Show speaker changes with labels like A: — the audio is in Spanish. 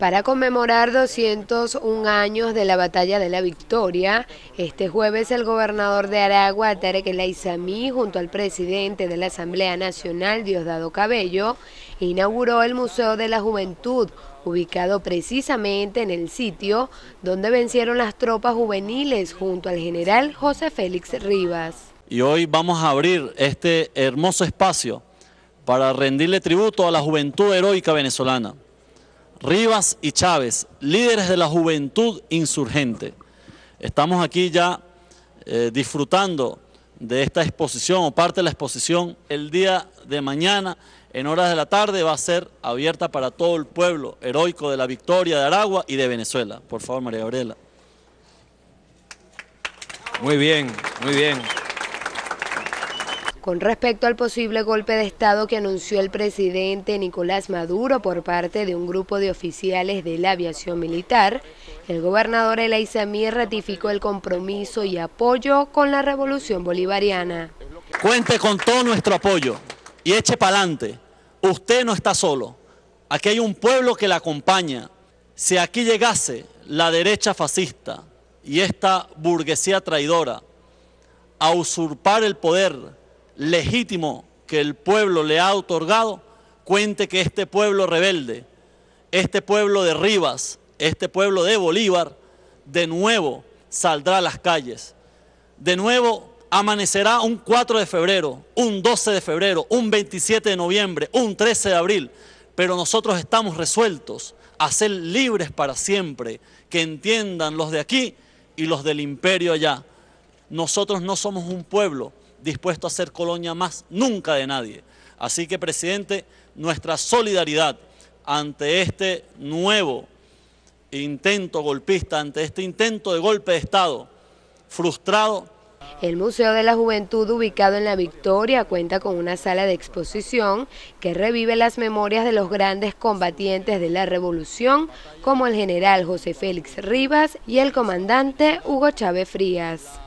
A: Para conmemorar 201 años de la Batalla de la Victoria, este jueves el gobernador de Aragua, Tarek El junto al presidente de la Asamblea Nacional, Diosdado Cabello, inauguró el Museo de la Juventud, ubicado precisamente en el sitio donde vencieron las tropas juveniles junto al general José Félix Rivas.
B: Y hoy vamos a abrir este hermoso espacio para rendirle tributo a la juventud heroica venezolana. Rivas y Chávez, líderes de la juventud insurgente. Estamos aquí ya eh, disfrutando de esta exposición o parte de la exposición el día de mañana en horas de la tarde va a ser abierta para todo el pueblo heroico de la victoria de Aragua y de Venezuela. Por favor, María Gabriela. Muy bien, muy bien
A: con respecto al posible golpe de Estado que anunció el presidente Nicolás Maduro por parte de un grupo de oficiales de la aviación militar, el gobernador Elay Samir ratificó el compromiso y apoyo con la revolución bolivariana.
B: Cuente con todo nuestro apoyo y eche para adelante. Usted no está solo. Aquí hay un pueblo que la acompaña. Si aquí llegase la derecha fascista y esta burguesía traidora a usurpar el poder legítimo que el pueblo le ha otorgado, cuente que este pueblo rebelde, este pueblo de Rivas, este pueblo de Bolívar, de nuevo saldrá a las calles. De nuevo amanecerá un 4 de febrero, un 12 de febrero, un 27 de noviembre, un 13 de abril. Pero nosotros estamos resueltos a ser libres para siempre, que entiendan los de aquí y los del imperio allá. Nosotros no somos un pueblo dispuesto a ser colonia más nunca de nadie. Así que, presidente, nuestra solidaridad ante este nuevo intento golpista, ante este intento de golpe de Estado frustrado.
A: El Museo de la Juventud, ubicado en La Victoria, cuenta con una sala de exposición que revive las memorias de los grandes combatientes de la Revolución, como el general José Félix Rivas y el comandante Hugo Chávez Frías.